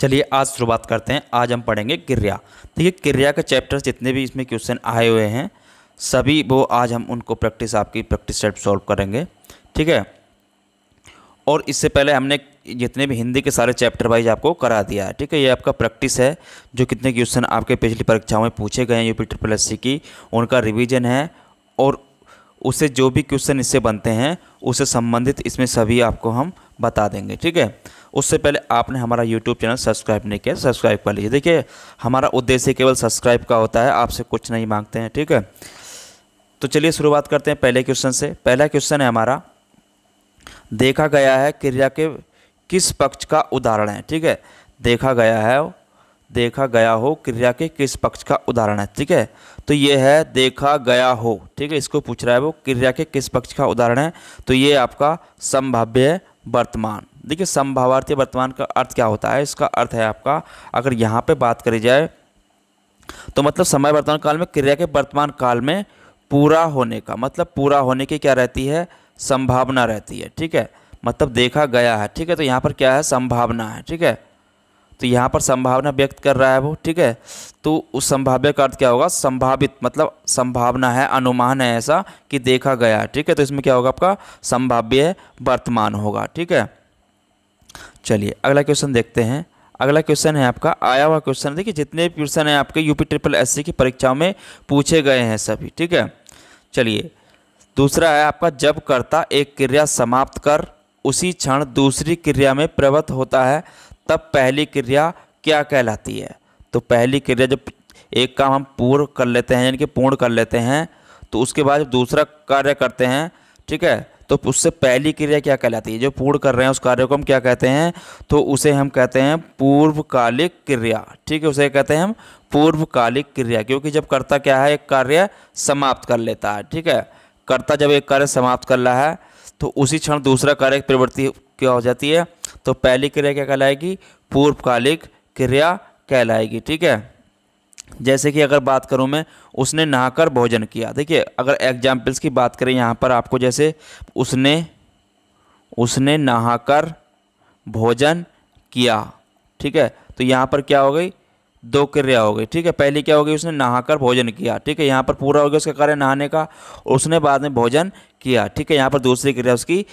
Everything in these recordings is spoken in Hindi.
चलिए आज शुरुआत करते हैं आज हम पढ़ेंगे क्रिया देखिए क्रिया के चैप्टर जितने भी इसमें क्वेश्चन आए हुए हैं सभी वो आज हम उनको प्रैक्टिस आपकी प्रैक्टिस सेट सॉल्व करेंगे ठीक है और इससे पहले हमने जितने भी हिंदी के सारे चैप्टर वाइज आपको करा दिया है ठीक है ये आपका प्रैक्टिस है जो कितने क्वेश्चन आपके पिछली परीक्षाओं में पूछे गए हैं U P triple S C की उनका रिवीजन है और उसे जो भी क्वेश्चन इससे बनते हैं उसे संबंधित इसमें सभी आपको हम बता देंगे ठीक है उससे पहले आपने हमारा यूट्यूब चैनल सब्सक्राइब नहीं किया सब्सक्राइब कर लीजिए देखिए हमारा उद्देश्य केवल सब्सक्राइब का होता है आपसे कुछ नहीं मांगते हैं ठीक है तो चलिए शुरुआत करते हैं पहले क्वेश्चन से पहला क्वेश्चन है हमारा देखा गया है क्रिया के किस पक्ष का उदाहरण है ठीक है देखा गया है देखा गया हो क्रिया के किस पक्ष का उदाहरण है ठीक है तो ये है देखा गया हो ठीक है इसको पूछ रहा है वो क्रिया के किस पक्ष का उदाहरण है तो ये आपका संभाव्य वर्तमान देखिए संभावार्थी वर्तमान का अर्थ क्या होता है इसका अर्थ है आपका अगर यहाँ पे बात करी जाए तो मतलब समय वर्तमान काल में क्रिया के वर्तमान काल में पूरा होने का मतलब पूरा होने की क्या रहती है संभावना रहती है ठीक है मतलब देखा गया है ठीक है तो यहाँ पर क्या है संभावना है ठीक है तो यहाँ पर संभावना व्यक्त कर रहा है वो ठीक है तो उस संभाव्य का अर्थ क्या होगा संभावित मतलब संभावना है अनुमान है ऐसा कि देखा गया है ठीक है तो इसमें क्या होगा आपका संभाव्य वर्तमान होगा ठीक है चलिए अगला क्वेश्चन देखते हैं अगला क्वेश्चन है आपका आया हुआ क्वेश्चन देखिए जितने भी क्वेश्चन हैं आपके यूपी ट्रिपल एस की परीक्षाओं में पूछे गए हैं सभी ठीक है चलिए दूसरा है आपका जब कर्ता एक क्रिया समाप्त कर उसी क्षण दूसरी क्रिया में प्रवृत्त होता है तब पहली क्रिया क्या कहलाती है तो पहली क्रिया जब एक काम हम पूर्ण कर लेते हैं यानी कि पूर्ण कर लेते हैं तो उसके बाद जब दूसरा कार्य करते हैं ठीक है तो उससे पहली क्रिया क्या कहलाती है जो पूर्ण कर रहे हैं उस कार्य को हम क्या कहते हैं तो उसे हम कहते हैं पूर्वकालिक क्रिया ठीक है उसे कहते हैं हम पूर्वकालिक क्रिया क्योंकि जब कर्ता क्या है एक कार्य समाप्त कर लेता है ठीक है कर्ता जब एक कार्य समाप्त कर रहा है तो उसी क्षण दूसरा कार्य प्रवृत्ति क्या हो जाती है तो पहली क्रिया क्या कहलाएगी पूर्वकालिक क्रिया कहलाएगी ठीक है जैसे कि अगर बात करूँ मैं उसने नहाकर भोजन किया देखिए अगर एग्जाम्पल्स की बात करें यहाँ पर आपको जैसे उसने उसने नहाकर भोजन किया ठीक है तो यहाँ पर क्या हो गई दो क्रिया हो गई ठीक है पहली क्या हो गई उसने नहाकर भोजन किया ठीक है यहाँ पर पूरा हो गया उसका कार्य नहाने का उसने बाद में भोजन किया ठीक है यहाँ पर दूसरी क्रिया उसकी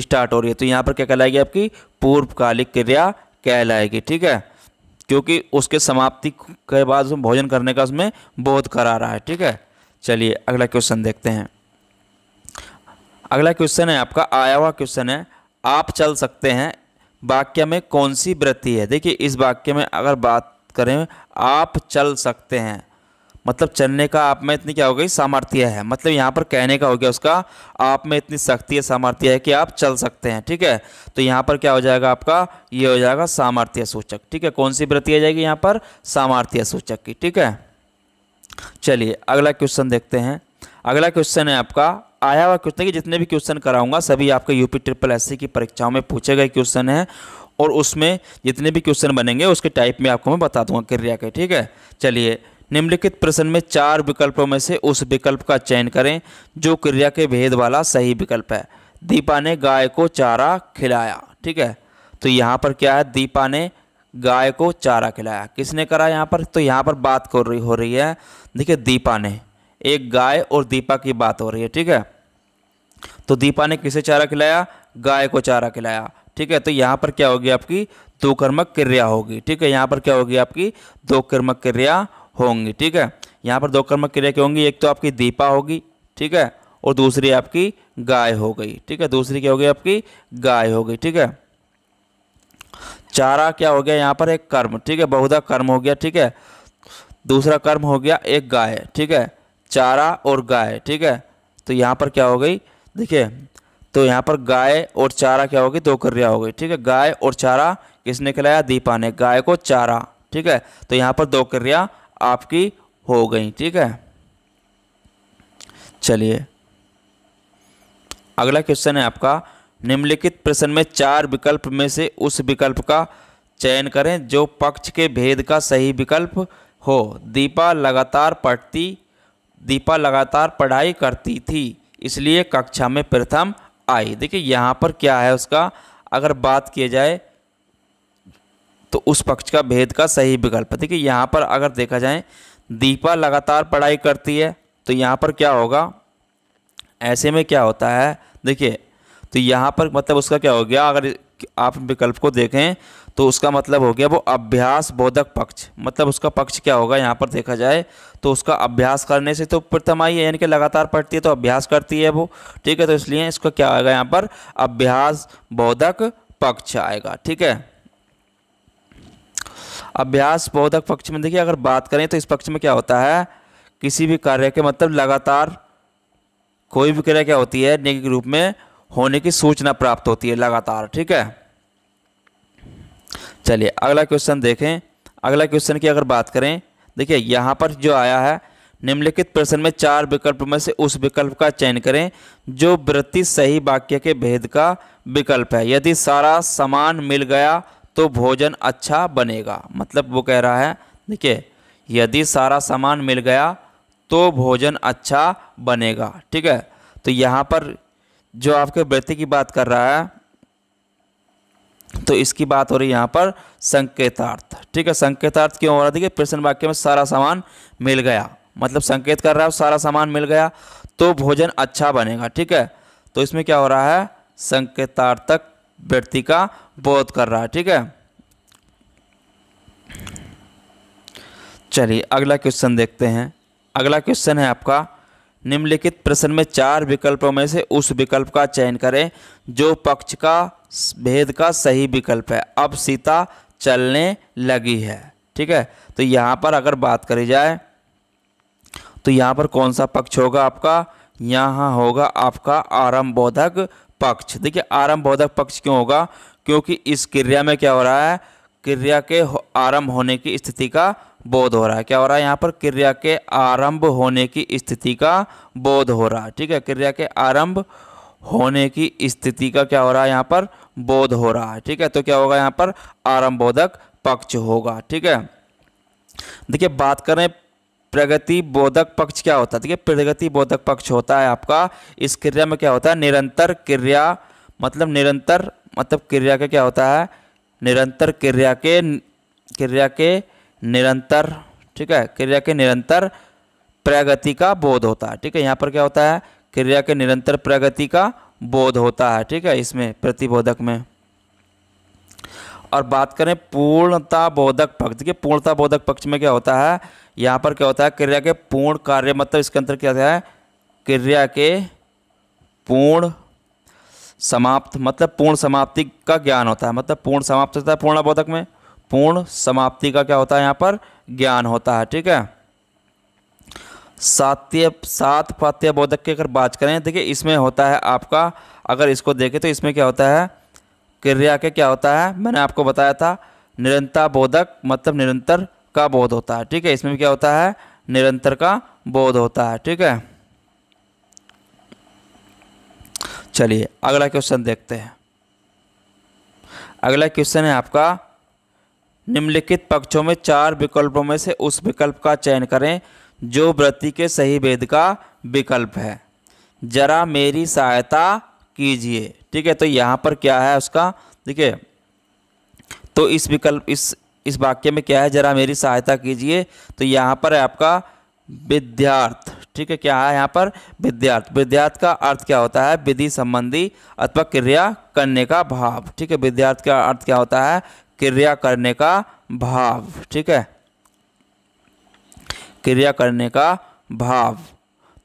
स्टार्ट हो रही है तो यहाँ पर क्या कहलाएगी आपकी पूर्वकालिक क्रिया कहलाएगी ठीक है क्योंकि उसके समाप्ति के बाद उसमें भोजन करने का उसमें बोध करा रहा है ठीक है चलिए अगला क्वेश्चन देखते हैं अगला क्वेश्चन है आपका आया हुआ क्वेश्चन है आप चल सकते हैं वाक्य में कौन सी वृत्ति है देखिए इस वाक्य में अगर बात करें आप चल सकते हैं मतलब चलने का आप में इतनी क्या हो गई सामर्थ्य है मतलब यहाँ पर कहने का हो गया उसका आप में इतनी शक्ति है सामर्थ्य है कि आप चल सकते हैं ठीक है तो यहाँ पर क्या हो जाएगा आपका ये हो जाएगा सामर्थ्य सूचक ठीक है कौन सी वृत्ति आ जाएगी यहाँ पर सामर्थ्य सूचक की ठीक है चलिए अगला क्वेश्चन देखते हैं अगला क्वेश्चन है आपका आया हुआ क्वेश्चन कि जितने भी क्वेश्चन कराऊंगा सभी आपके यूपी ट्रिपल एस की परीक्षाओं में पूछे गए क्वेश्चन हैं और उसमें जितने भी क्वेश्चन बनेंगे उसके टाइप में आपको मैं बता दूंगा क्रिया के ठीक है चलिए निम्नलिखित प्रश्न में चार विकल्पों में से उस विकल्प का चयन करें जो क्रिया के भेद वाला सही विकल्प है दीपा ने गाय को चारा खिलाया ठीक है तो यहाँ पर क्या है दीपा ने गाय को चारा खिलाया किसने करा यहाँ पर तो यहाँ पर बात कर रही हो रही है देखिए दीपा ने एक गाय और दीपा की बात हो रही है ठीक है तो दीपा ने किसे चारा खिलाया गाय को चारा खिलाया ठीक है तो यहाँ पर क्या होगी आपकी दो कर्मक क्रिया होगी ठीक है यहाँ पर क्या होगी आपकी दो कर्मक क्रिया होंगी ठीक है यहाँ पर दो कर्मक क्रिया क्या होंगी एक तो आपकी दीपा होगी ठीक है और दूसरी आपकी गाय हो गई ठीक है दूसरी क्या होगी आपकी गाय हो गई ठीक है चारा क्या हो गया यहाँ पर एक कर्म ठीक है बहुधा कर्म हो गया ठीक है दूसरा कर्म हो गया एक गाय ठीक है चारा और गाय ठीक है तो यहाँ पर क्या हो गई देखिए तो यहाँ पर गाय और चारा क्या होगी दो क्रिया हो गई ठीक है गाय और चारा किसने खिलाया दीपा ने गाय को चारा ठीक है तो यहाँ पर दो क्रिया आपकी हो गई ठीक है चलिए अगला क्वेश्चन है आपका निम्नलिखित प्रश्न में चार विकल्प में से उस विकल्प का चयन करें जो पक्ष के भेद का सही विकल्प हो दीपा लगातार पढ़ती दीपा लगातार पढ़ाई करती थी इसलिए कक्षा में प्रथम आई देखिए यहाँ पर क्या है उसका अगर बात किया जाए तो उस पक्ष का भेद का सही विकल्प देखिए यहाँ पर अगर देखा जाए दीपा लगातार पढ़ाई करती है तो यहाँ पर क्या होगा ऐसे में क्या होता है देखिए तो यहाँ पर मतलब उसका क्या हो गया अगर आप विकल्प को देखें तो उसका मतलब हो गया वो अभ्यास बोधक पक्ष मतलब उसका पक्ष क्या होगा यहाँ पर देखा जाए तो उसका अभ्यास करने से तो प्रथम आई है यानी कि लगातार पढ़ती है तो अभ्यास करती है वो ठीक है तो इसलिए इसका क्या आएगा यहाँ पर अभ्यास बोधक पक्ष आएगा ठीक है अभ्यास बोधक पक्ष में देखिए अगर बात करें तो इस पक्ष में क्या होता है किसी भी कार्य के मतलब लगातार कोई भी क्रिया क्या होती है नेगी रूप में होने की सूचना प्राप्त होती है लगातार ठीक है चलिए अगला क्वेश्चन देखें अगला क्वेश्चन की अगर बात करें देखिए यहाँ पर जो आया है निम्नलिखित प्रश्न में चार विकल्प में से उस विकल्प का चयन करें जो वृत्ति सही वाक्य के भेद का विकल्प है यदि सारा सामान मिल गया तो भोजन अच्छा बनेगा मतलब वो कह रहा है देखिए यदि सारा सामान मिल गया तो भोजन अच्छा बनेगा ठीक है तो यहाँ पर जो आपके वृत्ति की बात कर रहा है तो इसकी बात हो रही है यहाँ पर संकेतार्थ ठीक है संकेतार्थ क्यों हो रहा है देखिए प्रश्न वाक्य में सारा सामान मिल गया मतलब संकेत कर रहा है सारा सामान मिल गया तो भोजन अच्छा बनेगा ठीक है तो इसमें क्या हो रहा है संकेतार्थक व्यक्ति का बोध कर रहा है ठीक है चलिए अगला क्वेश्चन देखते हैं अगला क्वेश्चन है आपका निम्नलिखित प्रश्न में चार विकल्पों में से उस विकल्प का चयन करें जो पक्ष का भेद का सही विकल्प है अब सीता चलने लगी है ठीक है तो यहाँ पर अगर बात करी जाए तो यहाँ पर कौन सा पक्ष होगा आपका यहाँ होगा आपका आरंभ बोधक पक्ष देखिए आरंभ बोधक पक्ष क्यों होगा क्योंकि इस क्रिया में क्या हो रहा है क्रिया के आरंभ होने की स्थिति का बोध हो रहा है क्या हो रहा है यहाँ पर क्रिया के आरंभ होने की स्थिति का बोध हो रहा है ठीक है क्रिया के आरंभ होने की स्थिति का क्या हो रहा है यहाँ पर बोध हो रहा है ठीक है तो क्या होगा यहाँ पर आरंभ बोधक पक्ष होगा ठीक है देखिए बात करें प्रगति बोधक पक्ष क्या होता है ठीक है प्रगति बोधक पक्ष होता है आपका इस क्रिया में क्या होता है निरंतर क्रिया मतलब निरंतर मतलब क्रिया का क्या होता है निरंतर क्रिया के क्रिया के निरंतर ठीक है क्रिया के निरंतर प्रगति का बोध होता है ठीक है यहाँ पर क्या होता है क्रिया के निरंतर प्रगति का बोध होता है ठीक है इसमें प्रतिबोधक में और बात करें पूर्णता बोधक पक्ष देखिए पूर्णता बोधक पक्ष में क्या होता है यहाँ पर क्या होता है क्रिया के पूर्ण कार्य मतलब इसके अंतर क्या होता है क्रिया के पूर्ण समाप्त मतलब पूर्ण समाप्ति का ज्ञान होता है मतलब पूर्ण समाप्त होता है पूर्ण बोधक में पूर्ण समाप्ति का क्या होता है यहाँ पर ज्ञान होता है ठीक है सात्य सात फात्य बोधक की अगर बात करें देखिए इसमें होता है आपका अगर इसको देखें तो इसमें क्या होता है क्रिया के क्या होता है मैंने आपको बताया था निरंतर बोधक मतलब निरंतर का बोध होता है ठीक है इसमें भी क्या होता है निरंतर का बोध होता है ठीक है चलिए अगला क्वेश्चन देखते हैं अगला क्वेश्चन है आपका निम्नलिखित पक्षों में चार विकल्पों में से उस विकल्प का चयन करें जो व्रति के सही वेद का विकल्प है जरा मेरी सहायता कीजिए ठीक है तो यहाँ पर क्या है उसका ठीक है तो इस विकल्प इस इस वाक्य में क्या है ज़रा मेरी सहायता कीजिए तो यहाँ पर है आपका विद्यार्थ ठीक है क्या है यहाँ पर विद्यार्थ विद्यार्थ का अर्थ क्या होता है विधि संबंधी अथवा क्रिया करने का भाव ठीक है विद्यार्थ का अर्थ क्या होता है क्रिया करने का भाव ठीक है क्रिया करने का भाव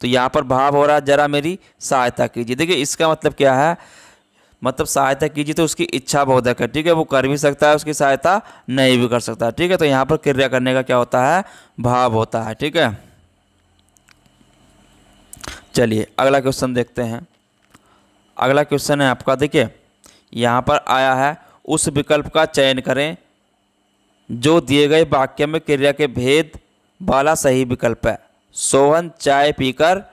तो यहाँ पर भाव हो रहा है जरा मेरी सहायता कीजिए देखिए इसका मतलब क्या है मतलब सहायता कीजिए तो उसकी इच्छा बोधक है ठीक है वो कर भी सकता है उसकी सहायता नहीं भी कर सकता ठीक है तो यहाँ पर क्रिया करने का क्या होता है भाव होता है ठीक है चलिए अगला क्वेश्चन देखते हैं अगला क्वेश्चन है आपका देखिए यहाँ पर आया है उस विकल्प का चयन करें जो दिए गए वाक्य में क्रिया के भेद वाला सही विकल्प है सोहन चाय पीकर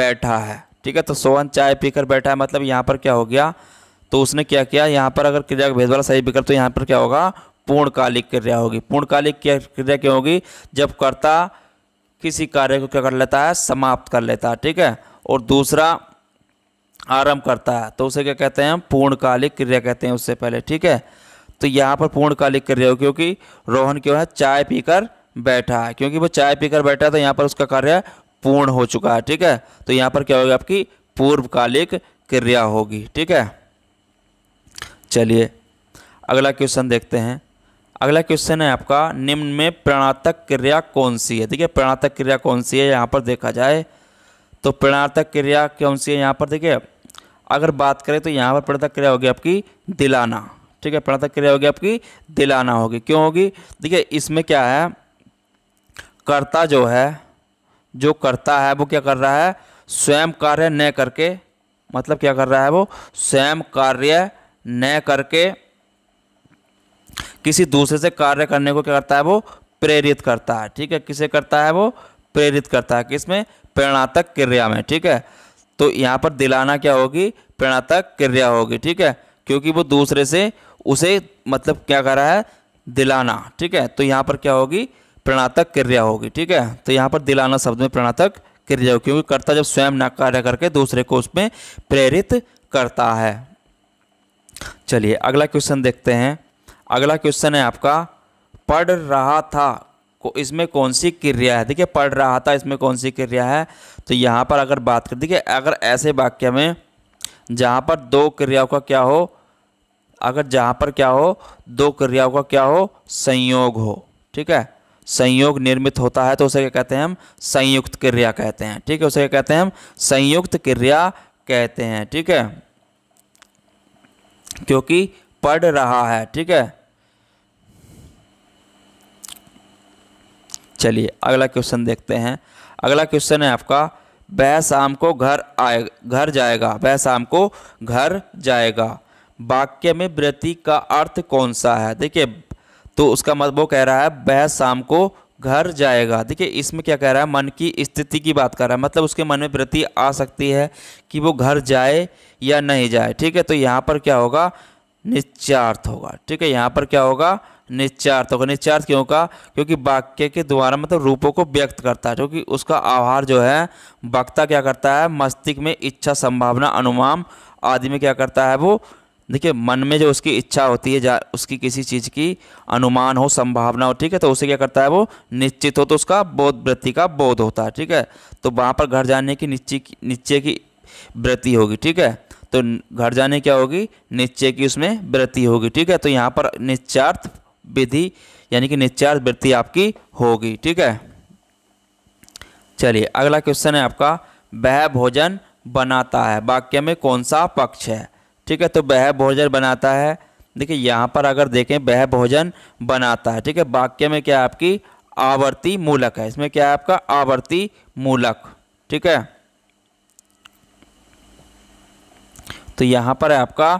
बैठा है ठीक है तो सोहन चाय पीकर बैठा है मतलब यहाँ पर क्या हो गया तो उसने क्या किया यहाँ पर अगर क्रिया का भेदभाव सही विकल्प तो यहाँ पर क्या होगा पूर्णकालिक क्रिया होगी पूर्णकालिक क्रिया क्या होगी जब कर्ता किसी कार्य को क्या कर लेता है समाप्त कर लेता है ठीक है और दूसरा आरंभ करता है तो उसे क्या कहते हैं पूर्णकालिक क्रिया कहते हैं उससे पहले ठीक है तो यहाँ पर पूर्णकालिक क्रिया हो क्योंकि रोहन क्यों है चाय पीकर बैठा है क्योंकि वो चाय पीकर बैठा है तो यहाँ पर उसका कार्य पूर्ण हो चुका है ठीक है तो यहाँ पर क्या होगा आपकी पूर्वकालिक क्रिया होगी ठीक है चलिए अगला क्वेश्चन देखते हैं अगला क्वेश्चन है आपका निम्न में प्रणातक क्रिया कौन सी है देखिए प्रणातक क्रिया कौन सी है यहाँ पर देखा जाए तो प्रणातक क्रिया कौन सी है यहाँ पर देखिए अगर बात करें तो यहाँ पर प्रणातक क्रिया होगी आपकी दिलाना ठीक है प्रणातक क्रिया होगी आपकी दिलाना होगी क्यों होगी देखिए इसमें क्या है कर्ता जो है जो करता है वो क्या कर रहा है स्वयं कार्य न करके मतलब क्या कर रहा है वो स्वयं कार्य न करके किसी दूसरे से कार्य करने को क्या करता है वो प्रेरित करता है ठीक है किसे करता है वो प्रेरित करता है किसमें प्रेरणात्मक क्रिया में ठीक है तो यहाँ पर दिलाना क्या होगी प्रेरणात्मक क्रिया होगी ठीक है क्योंकि वो दूसरे से उसे मतलब क्या कर रहा है दिलाना ठीक है तो यहाँ पर क्या होगी प्रेरणात्मक क्रिया होगी ठीक है तो यहाँ पर दिलाना शब्द में प्रेरणात्मक क्रिया होगी क्योंकि कर्ता जब स्वयं न कार्य करके दूसरे को उसमें प्रेरित करता है चलिए अगला क्वेश्चन देखते हैं अगला क्वेश्चन है आपका पढ़ रहा था को इसमें कौन सी क्रिया है देखिए पढ़ रहा था इसमें कौन सी क्रिया है तो यहाँ पर अगर बात कर देखिए अगर ऐसे वाक्य में जहाँ पर दो क्रियाओं का क्या हो अगर जहाँ पर क्या हो दो क्रियाओं का क्या हो संयोग हो ठीक है संयोग निर्मित होता है तो उसे क्या कहते हैं हम संयुक्त क्रिया कहते हैं ठीक है उसे क्या कहते हैं हम संयुक्त क्रिया कहते हैं ठीक है क्योंकि पढ़ रहा है ठीक है चलिए अगला क्वेश्चन देखते हैं अगला क्वेश्चन है आपका वह शाम को घर आए घर जाएगा वह शाम को घर जाएगा वाक्य में व्रति का अर्थ कौन सा है देखिए तो उसका मत मतलब वो कह रहा है वह शाम को घर जाएगा देखिए इसमें क्या कह रहा है मन की स्थिति की बात कर रहा है मतलब उसके मन में वृत्ति आ सकती है कि वो घर जाए या नहीं जाए ठीक है तो यहाँ पर क्या होगा निश्चार्थ होगा ठीक है यहाँ पर क्या होगा निश्चार्थ होगा निश्चार्थ क्यों का क्योंकि वाक्य के द्वारा मतलब रूपों को व्यक्त करता है क्योंकि उसका आभार जो है वक्ता क्या करता है मस्तिष्क में इच्छा संभावना अनुमान आदि में क्या करता है वो देखिए मन में जो उसकी इच्छा होती है जा उसकी किसी चीज़ की अनुमान हो संभावना हो ठीक है तो उसे क्या करता है वो निश्चित हो तो उसका बोध वृत्ति का बोध होता है ठीक है तो वहाँ पर घर जाने की निश्चय की निश्चय की वृत्ति होगी ठीक है तो घट जाने क्या होगी निश्चय की उसमें वृत्ति होगी ठीक है तो यहाँ पर निश्चार्थ विधि यानी कि निश्चार्थ वृत्ति आपकी होगी ठीक है चलिए अगला क्वेश्चन है आपका वह भोजन बनाता है वाक्य में कौन सा पक्ष है ठीक है तो वह भोजन बनाता है देखिए यहाँ पर अगर देखें वह भोजन बनाता है ठीक है वाक्य में क्या आपकी आवर्ती मूलक है इसमें क्या है आपका आवर्ती मूलक ठीक है तो यहाँ पर है आपका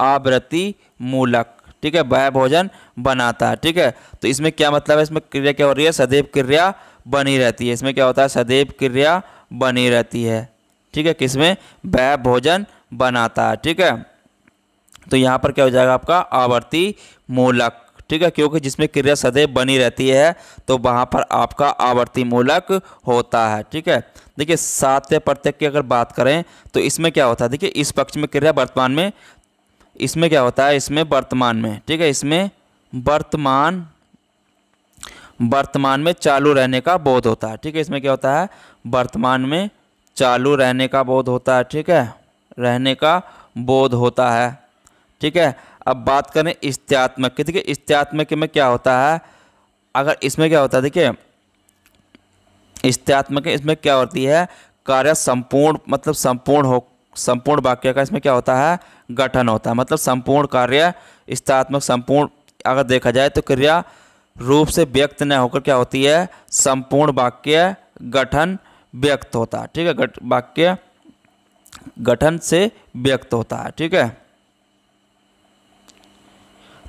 आवृत्ति मूलक ठीक है वह भोजन बनाता है ठीक है तो इसमें क्या मतलब है इसमें क्रिया क्या हो रही है सदैव क्रिया बनी रहती है इसमें क्या होता है सदैव क्रिया बनी रहती है ठीक है किसमें वह भोजन बनाता है ठीक है तो यहाँ पर क्या हो जाएगा आपका आवर्ती मूलक ठीक है क्योंकि जिसमें क्रिया सदैव बनी रहती है तो वहाँ पर आपका आवर्ती मूलक होता है ठीक है देखिए सातवें प्रत्यय की अगर बात करें तो इसमें क्या होता है देखिए इस पक्ष में क्रिया वर्तमान में इसमें क्या होता है इसमें वर्तमान में ठीक है इसमें वर्तमान वर्तमान में चालू रहने का बोध होता है ठीक है इसमें क्या होता है वर्तमान में चालू रहने का बोध होता है ठीक है रहने का बोध होता है ठीक है अब बात करें इस्त्यात्मक की ठीक है में क्या होता है अगर इसमें क्या होता है देखिए इस्त्यात्मक इसमें क्या होती है कार्य संपूर्ण मतलब संपूर्ण हो संपूर्ण वाक्य का इसमें क्या होता है गठन होता है मतलब संपूर्ण कार्य स्थात्मक संपूर्ण अगर देखा जाए तो क्रिया रूप से व्यक्त न होकर क्या होती है संपूर्ण वाक्य गठन व्यक्त होता है ठीक है गठ वाक्य गठन से व्यक्त होता है ठीक है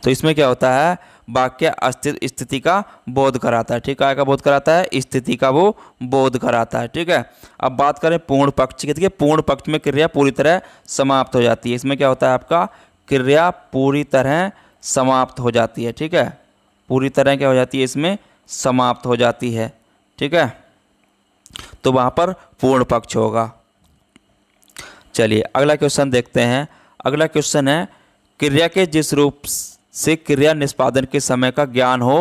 तो इसमें क्या होता है वाक्य अस्तित्व स्थिति का बोध कराता है ठीक है का बोध कराता है स्थिति का वो बोध कराता है ठीक है अब बात करें पूर्ण पक्ष की देखिए पूर्ण पक्ष में क्रिया पूरी तरह समाप्त हो जाती है इसमें क्या होता है आपका क्रिया पूरी तरह समाप्त हो जाती है ठीक है पूरी तरह क्या हो जाती है इसमें समाप्त हो जाती है ठीक है तो वहाँ पर पूर्ण पक्ष होगा चलिए अगला क्वेश्चन देखते हैं अगला क्वेश्चन है क्रिया के जिस रूप से क्रिया निष्पादन के समय का ज्ञान हो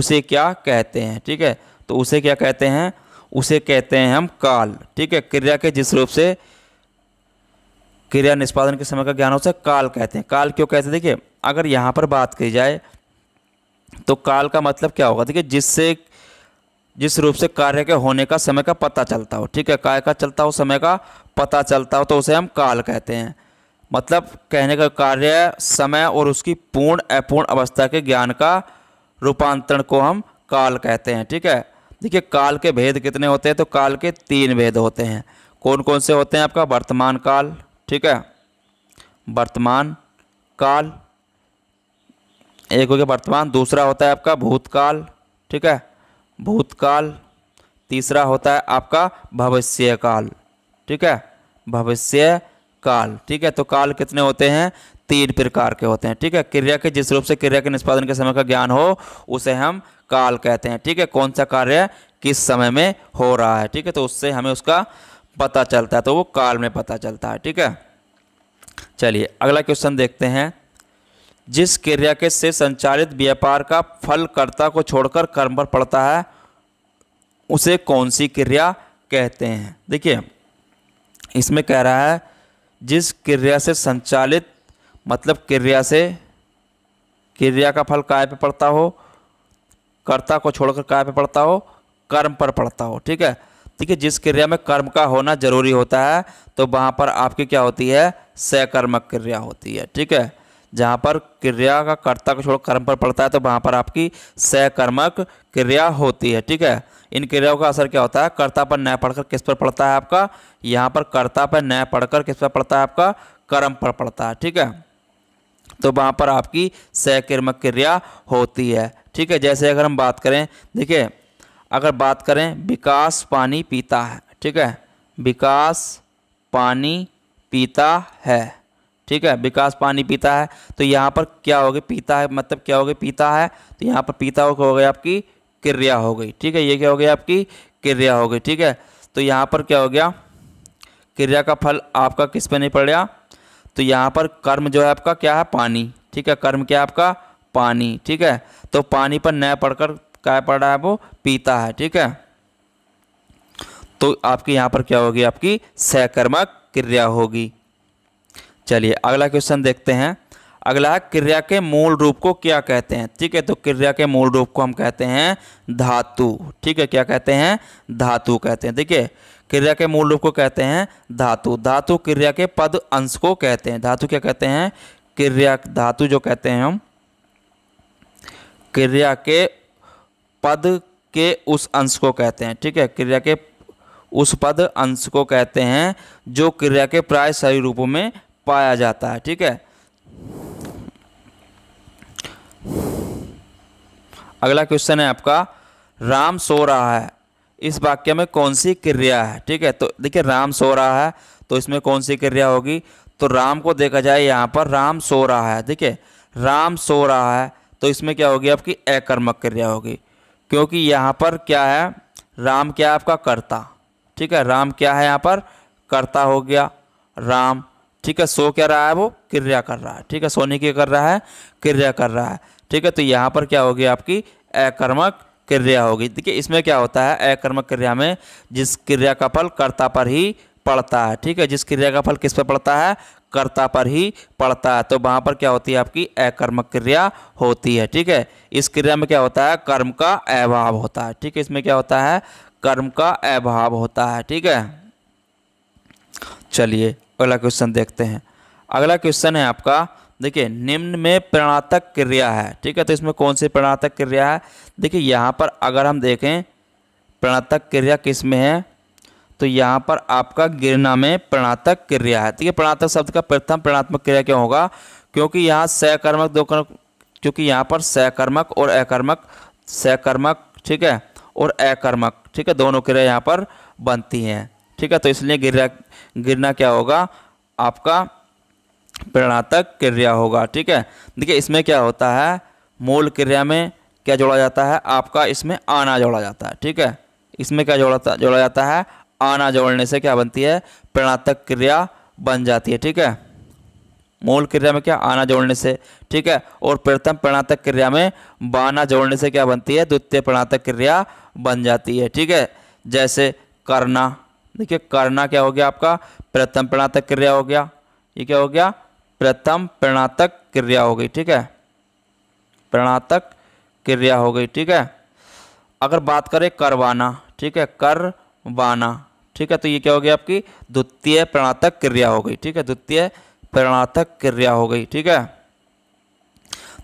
उसे क्या कहते हैं ठीक है तो उसे क्या कहते हैं उसे कहते हैं हम काल ठीक है क्रिया के जिस रूप से क्रिया निष्पादन के समय का ज्ञान हो उसे काल कहते हैं काल क्यों कहते हैं देखिए अगर यहाँ पर बात की जाए तो काल का मतलब क्या होगा देखिए जिससे जिस रूप से कार्य के होने का समय का पता चलता हो ठीक है कार्य का चलता हो समय का पता चलता हो तो उसे हम काल कहते हैं मतलब कहने का कार्य समय और उसकी पूर्ण अपूर्ण अवस्था के ज्ञान का रूपांतरण को हम काल कहते हैं ठीक है देखिए काल के भेद कितने होते हैं तो काल के तीन भेद होते हैं कौन कौन से होते हैं आपका वर्तमान काल ठीक है वर्तमान काल एक हो गया वर्तमान दूसरा होता है आपका भूतकाल ठीक है भूतकाल तीसरा होता है आपका भविष्य काल ठीक है भविष्य काल ठीक है तो काल कितने होते हैं तीन प्रकार के होते हैं ठीक है क्रिया के जिस रूप से क्रिया के निष्पादन के समय का ज्ञान हो उसे हम काल कहते हैं ठीक है कौन सा कार्य किस समय में हो रहा है ठीक है तो उससे हमें उसका पता चलता है तो वो काल में पता चलता है ठीक है चलिए अगला क्वेश्चन देखते हैं जिस क्रिया के से संचालित व्यापार का फल कर्ता को छोड़कर कर्म पर पड़ता है उसे कौन सी क्रिया कहते हैं देखिए इसमें कह रहा है जिस क्रिया से संचालित मतलब क्रिया से क्रिया का फल काय पे पड़ता हो कर्ता को छोड़कर काय पे पड़ता हो कर्म पर पड़ता हो ठीक है ठीक है जिस क्रिया में कर्म का होना जरूरी होता है तो वहाँ पर आपकी क्या होती है सहकर्मक क्रिया होती है ठीक है जहाँ पर क्रिया का कर्ता को छोड़कर कर्म पर पड़ता है तो वहाँ पर आपकी सहकर्मक क्रिया होती है ठीक है इन क्रियाओं का असर क्या होता है कर्ता पर न्याय पढ़कर किस पर पड़ता है आपका यहाँ पर कर्ता पर न्याय पढ़कर किस पर पड़ता है आपका कर्म पर पड़ता है ठीक है तो वहाँ पर आपकी सहकर्मक क्रिया होती है ठीक है जैसे अगर हम बात करें देखिए अगर बात करें विकास पानी पीता है ठीक है विकास पानी पीता है ठीक है विकास पानी पीता है तो यहाँ पर क्या होगी पीता है मतलब क्या होगी पीता है तो यहाँ पर पीता हो गया आपकी क्रिया हो गई ठीक है ये क्या हो गया आपकी क्रिया हो गई ठीक है तो यहाँ पर क्या हो गया क्रिया का फल आपका किस पे नहीं पड़ तो यहाँ पर कर्म जो है आपका क्या है पानी ठीक है कर्म क्या है आपका पानी ठीक है तो पानी पर नया पढ़कर क्या पड़ रहा है वो पीता है ठीक है तो आपकी यहाँ पर क्या होगी आपकी सहकर्मक क्रिया होगी चलिए अगला क्वेश्चन देखते हैं अगला क्रिया के मूल रूप को क्या कहते हैं ठीक है तो क्रिया के मूल रूप को हम कहते हैं धातु ठीक है क्या कहते हैं धातु कहते हैं देखिए क्रिया के मूल रूप को कहते हैं धातु धातु क्रिया के पद अंश को कहते हैं धातु क्या कहते हैं क्रिया धातु जो कहते हैं हम क्रिया के पद के उस अंश को कहते हैं ठीक है क्रिया के उस पद अंश को कहते हैं जो क्रिया के प्राय सभी रूपों में पाया जाता है ठीक है अगला क्वेश्चन है आपका राम सो रहा है इस वाक्य में कौन सी क्रिया है ठीक है तो देखिए राम सो रहा है तो इसमें कौन सी क्रिया होगी तो राम को देखा जाए यहाँ पर राम सो रहा है ठीक है राम सो रहा है तो इसमें क्या होगी आपकी अकर्मक क्रिया होगी क्योंकि यहाँ पर क्या है राम क्या है आपका कर्ता ठीक है राम क्या है यहाँ पर कर्ता हो गया राम ठीक है सो क्या रहा है वो क्रिया कर रहा है ठीक है सोने की कर रहा है क्रिया कर रहा है ठीक है तो यहाँ पर क्या होगी आपकी अकर्मक क्रिया होगी देखिए इसमें क्या होता है अकर्मक क्रिया में जिस क्रिया का फल कर्ता पर ही पड़ता है ठीक है जिस क्रिया का फल किस पर पड़ता है कर्ता पर ही पड़ता है तो वहाँ पर क्या होती है आपकी अकर्मक क्रिया होती है ठीक है इस क्रिया में क्या होता है कर्म का अभाव होता है ठीक है इसमें क्या होता है कर्म का अभाव होता है ठीक है चलिए अगला क्वेश्चन देखते हैं अगला क्वेश्चन है आपका देखिए निम्न में प्रणातक क्रिया है ठीक है तो इसमें कौन सी प्रणातक क्रिया है देखिए यहाँ पर अगर हम देखें प्रणातक क्रिया किस में है तो यहाँ पर आपका गिरना में प्रणातक क्रिया है ठीक है प्रणातक शब्द का प्रथम प्रणात्मक क्रिया क्या होगा क्योंकि यहाँ सहकर्मक दो क्योंकि यहाँ पर सहकर्मक और अकर्मक सहकर्मक ठीक है और अकर्मक ठीक है दोनों क्रिया यहाँ पर बनती हैं ठीक है तो इसलिए गिरना गिरना क्या होगा आपका प्रणातक क्रिया होगा ठीक है देखिए इसमें क्या होता है मूल क्रिया में क्या जोड़ा जाता है आपका इसमें आना जोड़ा जाता है ठीक है इसमें क्या जोड़ा जोड़ा जाता है आना जोड़ने से क्या बनती है प्रणातक क्रिया बन जाती है ठीक है मूल क्रिया में क्या आना जोड़ने से ठीक है और प्रथम प्रणातक क्रिया में बाना जोड़ने से क्या बनती है द्वितीय प्रणातक क्रिया बन जाती है ठीक है जैसे करना देखिए करना क्या हो गया आपका प्रथम प्रणातक क्रिया हो गया ये क्या हो गया प्रथम प्रणातक क्रिया हो गई ठीक है प्रणातक क्रिया हो गई ठीक है अगर बात करें करवाना ठीक है करवाना ठीक है तो ये क्या हो गया आपकी द्वितीय प्रणातक क्रिया हो गई ठीक है द्वितीय प्रणातक क्रिया हो गई ठीक है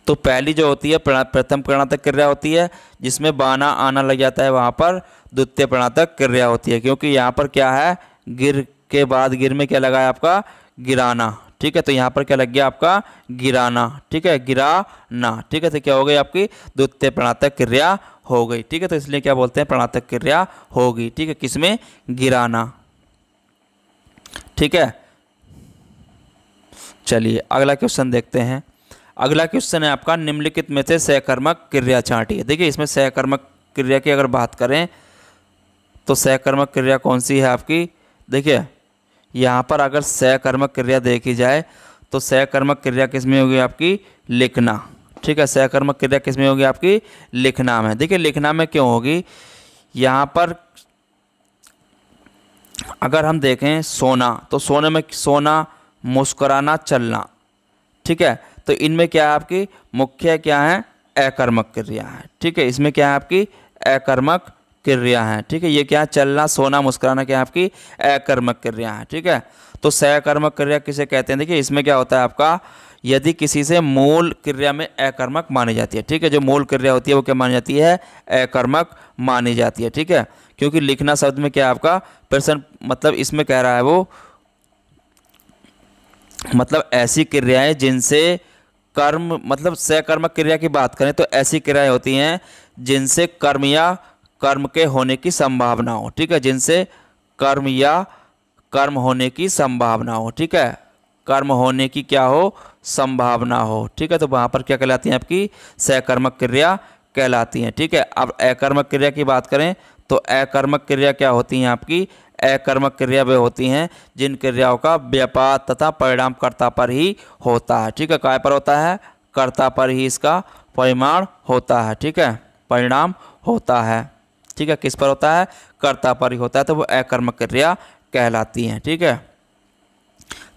तो पहली जो होती है प्रथम प्रणातक क्रिया होती है जिसमें बाना आना लग जाता है वहाँ पर द्वितीय प्रणातक क्रिया होती है क्योंकि यहाँ पर क्या है गिर के बाद गिर में क्या लगा है आपका गिराना ठीक है तो यहाँ पर क्या लग गया आपका गिराना ठीक है गिराना ठीक है तो क्या हो गई आपकी द्वितीय प्रणातक क्रिया हो गई ठीक है तो इसलिए क्या बोलते हैं प्रणातक क्रिया होगी ठीक है किसमें गिराना ठीक है चलिए अगला क्वेश्चन देखते हैं अगला क्वेश्चन है आपका निम्नलिखित में से सहकर्मक क्रिया है देखिए इसमें सहकर्मक क्रिया की अगर बात करें तो सहकर्मक क्रिया कौन सी है आपकी देखिए यहाँ पर अगर सहकर्मक क्रिया देखी जाए तो सहकर्मक क्रिया किस में होगी आपकी लिखना ठीक है सहकर्मक क्रिया किस में होगी आपकी लिखना में देखिए लिखना में क्यों होगी यहाँ पर अगर हम देखें सोना तो सोने में सोना मुस्कुराना चलना ठीक है तो इनमें क्या है आपकी मुख्य क्या है अकर्मक क्रिया है ठीक है इसमें क्या है आपकी अकर्मक क्रिया है ठीक है ये क्या चलना सोना मुस्कुराना क्या आपकी अकर्मक क्रिया है ठीक है तो सहकर्मक क्रिया किसे कहते हैं देखिए इसमें क्या होता है आपका यदि किसी से मूल क्रिया में अकर्मक मानी जाती है ठीक है जो मूल क्रिया होती है वो क्या मानी जाती है अकर्मक मानी जाती है ठीक है क्योंकि लिखना शब्द में क्या आपका प्रश्न मतलब इसमें कह रहा है वो मतलब ऐसी क्रियाएं जिनसे कर्म मतलब सकर्मक क्रिया की बात करें तो ऐसी क्रियाएं होती हैं जिनसे कर्म या कर्म के होने की संभावना हो ठीक है जिनसे कर्म या कर्म होने की संभावना हो ठीक है कर्म होने की क्या हो संभावना हो ठीक है तो वहाँ पर क्या कहलाती हैं आपकी सकर्मक क्रिया कहलाती हैं ठीक है अब अकर्मक क्रिया की बात करें तो अकर्मक क्रिया क्या होती हैं आपकी अकर्मक क्रिया वे होती हैं जिन क्रियाओं का व्यापार तथा परिणाम कर्ता पर ही होता है ठीक है काय पर होता है कर्ता पर ही इसका परिमाण होता है ठीक है परिणाम होता है ठीक है किस पर होता है कर्ता पर ही होता है तो वो अकर्मक क्रिया कहलाती हैं ठीक है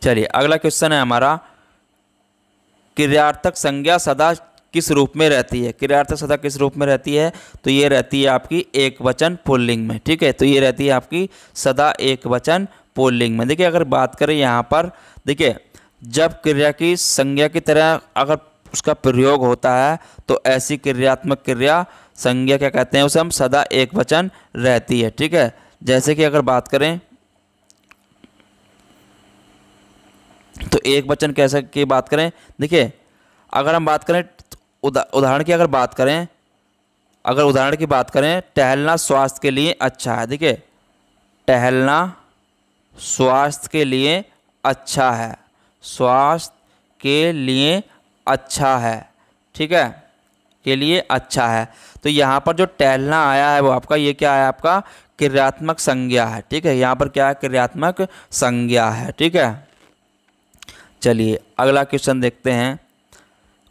चलिए अगला क्वेश्चन है हमारा क्रियार्थक संज्ञा सदा किस रूप में रहती है क्रियार्थक सदा किस रूप में रहती है तो ये रहती है आपकी एक वचन पुल्लिंग में ठीक है तो ये रहती है आपकी सदा एक वचन पुल्लिंग में देखिए अगर बात करें यहाँ पर देखिए जब क्रिया की संज्ञा की तरह अगर उसका प्रयोग होता है तो ऐसी क्रियात्मक क्रिया संज्ञा क्या कहते हैं उसे हम सदा एक वचन रहती है ठीक है जैसे कि अगर बात करें तो एक वचन कैसे की बात करें देखिए अगर हम बात करें उदा उदाहरण की अगर बात करें अगर उदाहरण की बात करें टहलना स्वास्थ्य के लिए अच्छा है देखिए टहलना स्वास्थ्य के लिए अच्छा है स्वास्थ्य के लिए अच्छा है ठीक है के लिए अच्छा है तो यहाँ पर जो टहलना आया है वो आपका ये क्या है आपका क्रियात्मक संज्ञा है ठीक है यहाँ पर क्या है क्रियात्मक संज्ञा है ठीक है चलिए अगला क्वेश्चन देखते हैं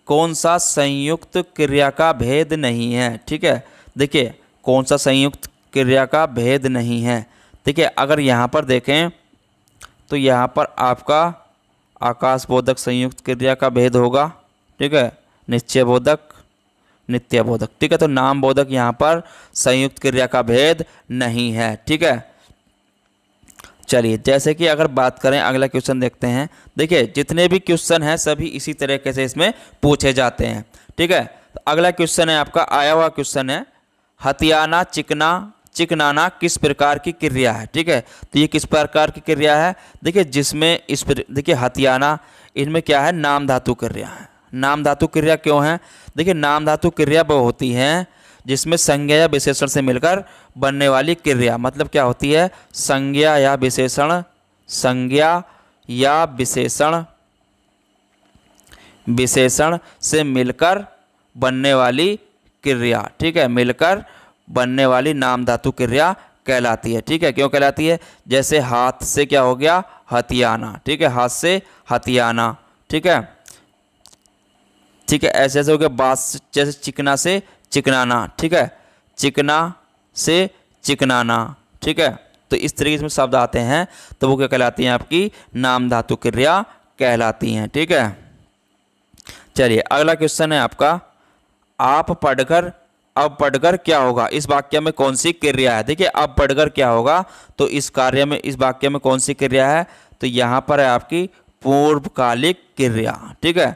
कौन सा संयुक्त क्रिया का भेद नहीं है ठीक है देखिए कौन सा संयुक्त क्रिया का भेद नहीं है ठीक है अगर यहाँ पर देखें तो यहाँ पर आपका आकाश बोधक संयुक्त क्रिया का भेद होगा ठीक है निश्चय बोधक नित्य बोधक ठीक है तो नाम बोधक यहाँ पर संयुक्त क्रिया का भेद नहीं है ठीक है चलिए जैसे कि अगर बात करें अगला क्वेश्चन देखते हैं देखिए जितने भी क्वेश्चन हैं सभी इसी तरीके से इसमें पूछे जाते हैं ठीक है तो अगला क्वेश्चन है आपका आया हुआ क्वेश्चन है हथियाना चिकना चिकनाना किस प्रकार की क्रिया है ठीक है तो ये किस प्रकार की क्रिया है देखिए जिसमें इस देखिए हथियाना इनमें क्या है नाम धातु क्रिया है नाम धातु क्रिया क्यों है देखिए नाम धातु क्रिया वो होती हैं जिसमें संज्ञा या विशेषण से मिलकर बनने वाली क्रिया मतलब क्या होती है संज्ञा या विशेषण संज्ञा या विशेषण विशेषण से मिलकर बनने वाली क्रिया ठीक है मिलकर बनने वाली नाम धातु क्रिया कहलाती है ठीक है क्यों कहलाती है जैसे हाथ से क्या हो गया हथियाना ठीक है हाथ से हथियाना ठीक है ठीक है ऐसे ऐसे हो गया बास जैसे चिकना से चिकनाना ठीक है चिकना से चिकनाना ठीक है तो इस तरीके से शब्द आते हैं तो वो क्या कहलाती हैं आपकी नाम धातु क्रिया कहलाती हैं ठीक है चलिए अगला क्वेश्चन है आपका आप पढ़कर अब पढ़कर क्या होगा इस वाक्य में कौन सी क्रिया है देखिए अब पढ़कर क्या होगा तो इस कार्य में इस वाक्य में कौन सी क्रिया है तो यहां पर है आपकी पूर्वकालिक क्रिया ठीक है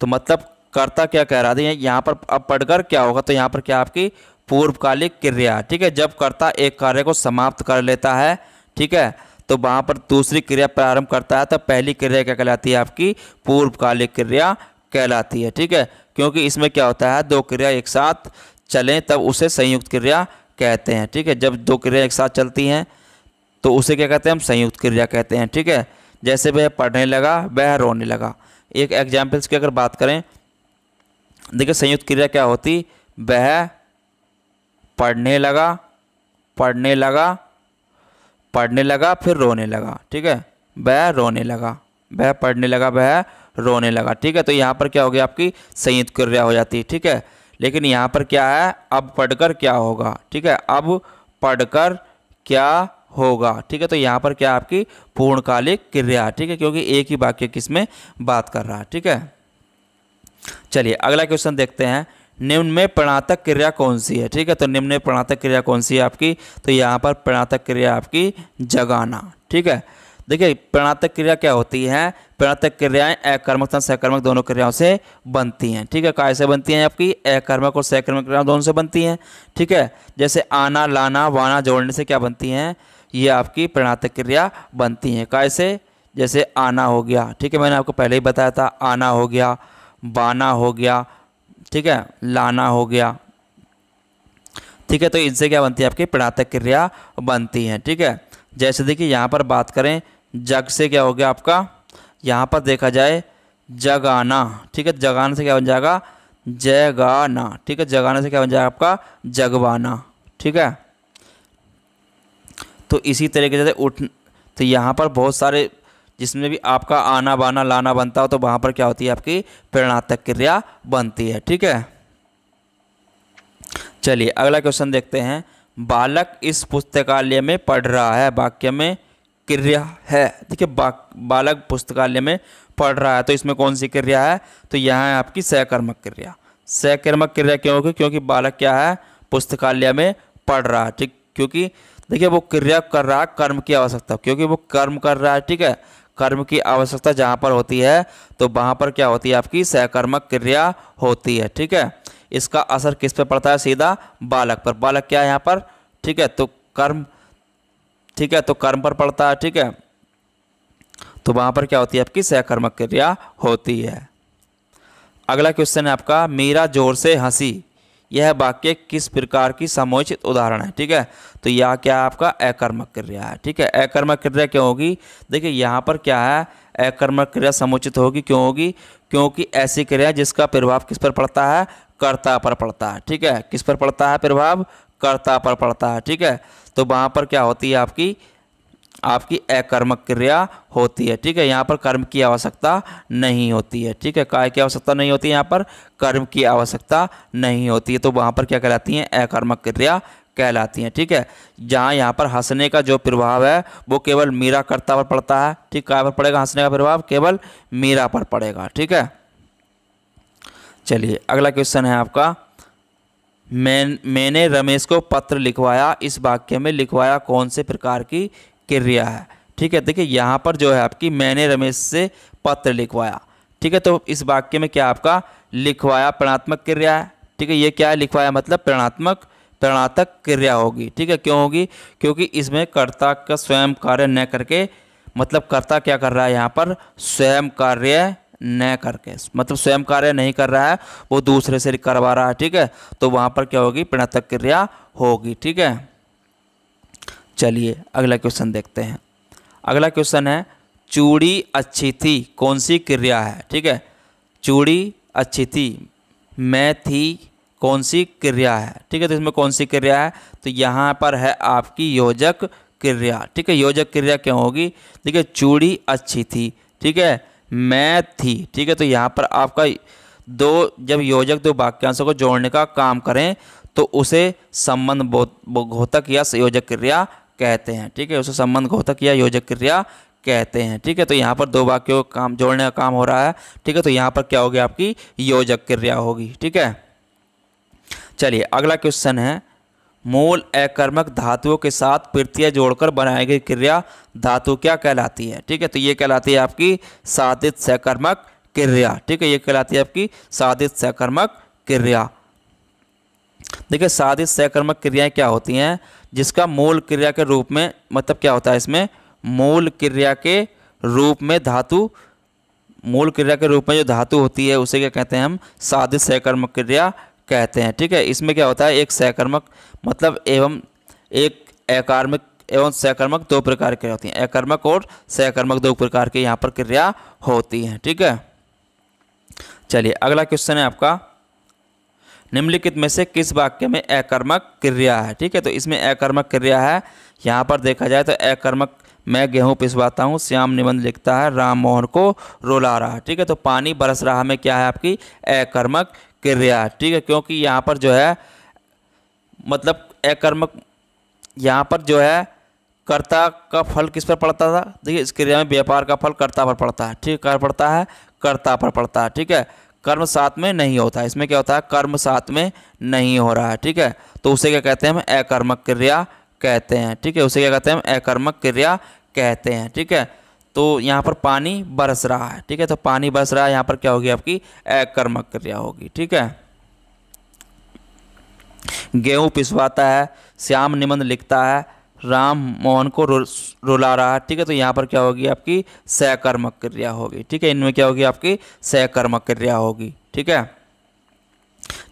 तो मतलब कर्ता क्या कह रहा था यहाँ पर अब पढ़कर क्या होगा तो यहाँ पर क्या आपकी पूर्वकालिक क्रिया ठीक है जब कर्ता एक कार्य को समाप्त कर लेता है ठीक है तो वहाँ पर दूसरी क्रिया प्रारंभ करता है तो पहली क्रिया क्या कहलाती है आपकी पूर्वकालिक क्रिया कहलाती है ठीक है क्योंकि इसमें क्या होता है दो क्रिया एक साथ चलें तब उसे संयुक्त क्रिया कहते हैं ठीक है जब दो क्रिया एक साथ चलती हैं तो उसे क्या कहते हैं हम संयुक्त क्रिया कहते हैं ठीक है जैसे वह पढ़ने लगा वह रोने लगा एक एग्जाम्पल्स की अगर बात करें देखिए संयुक्त क्रिया क्या होती वह पढ़ने लगा पढ़ने लगा पढ़ने लगा फिर रोने लगा ठीक है वह रोने लगा वह पढ़ने लगा वह रोने लगा ठीक है तो यहाँ पर क्या हो गया आपकी संयुक्त क्रिया हो जाती है ठीक है लेकिन यहाँ पर क्या है अब पढ़कर क्या होगा ठीक है अब पढ़कर क्या होगा ठीक है तो यहाँ पर क्या आपकी पूर्णकालिक क्रिया ठीक है क्योंकि एक ही वाक्य में बात कर रहा है ठीक है चलिए अगला क्वेश्चन देखते हैं निम्न में प्रणातक क्रिया कौन सी है ठीक है तो निम्न में प्रणातक क्रिया कौन सी है आपकी तो यहाँ पर प्रणातक क्रिया आपकी जगाना ठीक है देखिए प्रणातक क्रिया क्या होती है प्रणातक क्रियाएं अकर्मक तथा सहकर्मक दोनों क्रियाओं से बनती हैं ठीक है काय से बनती हैं आपकी अकर्मक और सहकर्मक क्रिया दोनों से बनती हैं ठीक है जैसे आना लाना वाना जोड़ने से क्या बनती हैं ये आपकी प्रणातक क्रिया बनती हैं काय से जैसे आना हो गया ठीक है मैंने आपको पहले ही बताया था आना हो गया बाना हो गया ठीक है लाना हो गया ठीक है तो इनसे क्या बनती है आपकी प्रातः क्रिया बनती है ठीक है जैसे देखिए यहाँ पर बात करें जग से क्या हो गया आपका यहाँ पर देखा जाए जगाना ठीक है जगाना से क्या बन जाएगा जगाना ठीक है जगाना से क्या बन जाएगा आपका जगवाना ठीक है तो इसी तरीके से उठ तो यहाँ पर बहुत सारे जिसमें भी आपका आना बाना लाना बनता हो तो वहाँ पर क्या होती है आपकी प्रेरणात्मक क्रिया बनती है ठीक है चलिए अगला क्वेश्चन देखते हैं बालक इस पुस्तकालय में पढ़ रहा है वाक्य में क्रिया है देखिए बा, बालक पुस्तकालय में पढ़ रहा है तो इसमें कौन सी क्रिया है तो यह है आपकी सहकर्मक क्रिया सहकर्मक क्रिया क्यों होगी क्योंकि बालक क्या है पुस्तकालय में पढ़ रहा है ठीक क्योंकि देखिए वो क्रिया कर रहा है कर्म की आवश्यकता क्योंकि वो कर्म कर रहा है ठीक है कर्म की आवश्यकता जहाँ पर होती है तो वहाँ पर क्या होती है आपकी सहकर्मक क्रिया होती है ठीक है इसका असर किस पर पड़ता है सीधा बालक पर बालक क्या है यहाँ पर ठीक है तो कर्म ठीक है तो कर्म पर पड़ता है ठीक है तो वहाँ पर क्या होती है आपकी सहकर्मक क्रिया होती है अगला क्वेश्चन है आपका मीरा जोर से हंसी यह वाक्य किस प्रकार की समोचित उदाहरण है ठीक है तो यह क्या आपका अकर्मक क्रिया है ठीक है अकर्मक क्रिया क्यों होगी देखिए यहाँ पर क्या है अकर्मक क्रिया समुचित होगी क्यों होगी क्योंकि ऐसी क्रिया जिसका प्रभाव किस पर पड़ता है कर्ता पर पड़ता है ठीक है किस पर पड़ता है प्रभाव कर्ता पर पड़ता है ठीक है तो वहाँ पर क्या होती है आपकी आपकी अकर्मक क्रिया होती है ठीक है यहाँ पर कर्म की आवश्यकता नहीं होती है ठीक है काय की आवश्यकता नहीं होती है यहाँ पर कर्म की आवश्यकता नहीं होती है तो वहाँ पर क्या कहलाती हैं अकर्मक क्रिया कहलाती हैं ठीक है जहाँ यहाँ पर हंसने का जो प्रभाव है वो केवल मीरा कर्ता पर पड़ता है ठीक काय पर पड़ेगा हंसने का प्रभाव केवल मीरा पर पड़ेगा ठीक है चलिए अगला क्वेश्चन है आपका मैं मैंने रमेश को पत्र लिखवाया इस वाक्य में लिखवाया कौन से प्रकार की क्रिया है ठीक है देखिए यहाँ पर जो है आपकी मैंने रमेश से पत्र लिखवाया ठीक है तो इस वाक्य में क्या आपका लिखवाया प्रणात्मक क्रिया है ठीक है ये क्या है लिखवाया मतलब प्रणात्मक प्रणातक क्रिया होगी ठीक है क्यों होगी क्योंकि इसमें कर्ता का स्वयं कार्य न करके मतलब कर्ता क्या कर रहा है यहाँ पर स्वयं कार्य न करके मतलब स्वयं कार्य नहीं कर रहा है वो दूसरे से करवा रहा है ठीक है तो वहाँ पर क्या होगी प्रणातक क्रिया होगी ठीक है चलिए अगला क्वेश्चन देखते हैं अगला क्वेश्चन है चूड़ी अच्छी थी कौन सी क्रिया है ठीक है चूड़ी अच्छी थी मैं थी कौन सी क्रिया है ठीक है तो इसमें कौन सी क्रिया है तो यहाँ पर है आपकी योजक क्रिया ठीक है योजक क्रिया क्या होगी ठीक है चूड़ी अच्छी थी ठीक है मैं थी ठीक है तो यहाँ पर आपका दो जब योजक दो वाक्यांशों को जोड़ने का काम करें तो उसे संबंध घोतक या संयोजक क्रिया कहते हैं ठीक है उसे संबंध घोतक या योजक क्रिया कहते हैं ठीक है तो यहाँ पर दो वाक्यों का काम जोड़ने का काम हो रहा है ठीक है तो यहाँ पर क्या होगी आपकी योजक क्रिया होगी ठीक है चलिए अगला क्वेश्चन है मूल अकर्मक धातुओं के साथ प्रत्यय जोड़कर बनाई गई क्रिया धातु क्या कहलाती है ठीक है तो ये कहलाती है आपकी साधित सकर्मक क्रिया ठीक है ये कहलाती है आपकी साधित सकर्मक क्रिया देखिए साधित सकर्मक क्रियाएं क्या होती हैं जिसका मूल क्रिया के रूप में मतलब क्या होता है इसमें मूल क्रिया के रूप में धातु मूल क्रिया के रूप में जो धातु होती है उसे क्या कहते हैं हम साध सहकर्मक क्रिया कहते हैं ठीक है इसमें क्या होता है एक सहकर्मक मतलब एवं एक अकार्मिक एवं सहकर्मक दो प्रकार की होती हैं अकर्मक और सहकर्मक दो प्रकार के यहाँ पर क्रिया होती हैं ठीक है चलिए अगला क्वेश्चन है आपका निम्नलिखित में से किस वाक्य में अकर्मक क्रिया है ठीक है तो इसमें अकर्मक क्रिया है यहाँ पर देखा जाए तो अकर्मक मैं गेहूँ पिसवाता हूँ श्याम निबंध लिखता है राम मोहन को रोला रहा ठीक है तो पानी बरस रहा में क्या है आपकी अकर्मक क्रिया ठीक है क्योंकि यहाँ पर जो है मतलब अकर्मक यहाँ पर जो है कर्ता का फल किस पर पड़ता था देखिए इस क्रिया में व्यापार का फल कर्ता पर पड़ता है ठीक कर पड़ता है कर्ता पर पड़ता है ठीक है कर्म साथ में नहीं होता है इसमें क्या होता है कर्म साथ में नहीं हो रहा है ठीक है तो उसे क्या कहते हैं हम अकर्मक क्रिया कहते हैं ठीक है उसे क्या कहते हैं हम अकर्मक क्रिया कहते हैं ठीक है तो यहाँ पर पानी बरस रहा है ठीक है तो पानी बरस रहा है यहाँ पर क्या होगी आपकी अकर्मक क्रिया होगी ठीक है गेहूँ पिसवाता है श्याम निबंध लिखता है राम मोहन को रो, रुला रहा है ठीक है तो यहाँ पर क्या होगी आपकी सहकर्मक क्रिया होगी ठीक है इनमें क्या होगी आपकी सहकर्मक क्रिया होगी ठीक है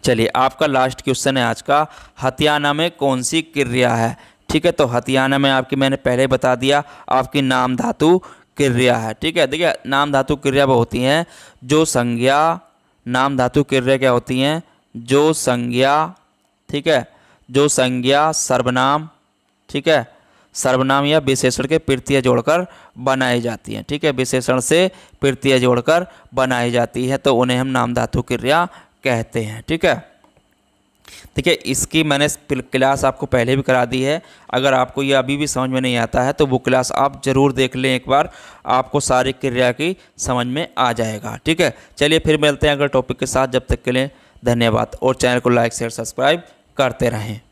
चलिए आपका लास्ट क्वेश्चन है आज का हथियाना में कौन सी क्रिया है ठीक है तो हथियाना में आपकी मैंने पहले बता दिया आपकी नाम धातु क्रिया है ठीक है देखिए नाम धातु क्रिया वो होती हैं जो संज्ञा नाम धातु क्रिया क्या होती हैं जो संज्ञा ठीक है जो संज्ञा सर्वनाम ठीक है सर्वनाम या विशेषण के प्रत्यय जोड़कर बनाई जाती हैं ठीक है विशेषण से प्रत्यय जोड़कर बनाई जाती है तो उन्हें हम नाम धातु क्रिया कहते हैं ठीक है ठीक है इसकी मैंने क्लास आपको पहले भी करा दी है अगर आपको ये अभी भी समझ में नहीं आता है तो वो क्लास आप ज़रूर देख लें एक बार आपको सारी क्रिया की समझ में आ जाएगा ठीक है चलिए फिर मिलते हैं अगर टॉपिक के साथ जब तक के लिए धन्यवाद और चैनल को लाइक शेयर सब्सक्राइब करते रहें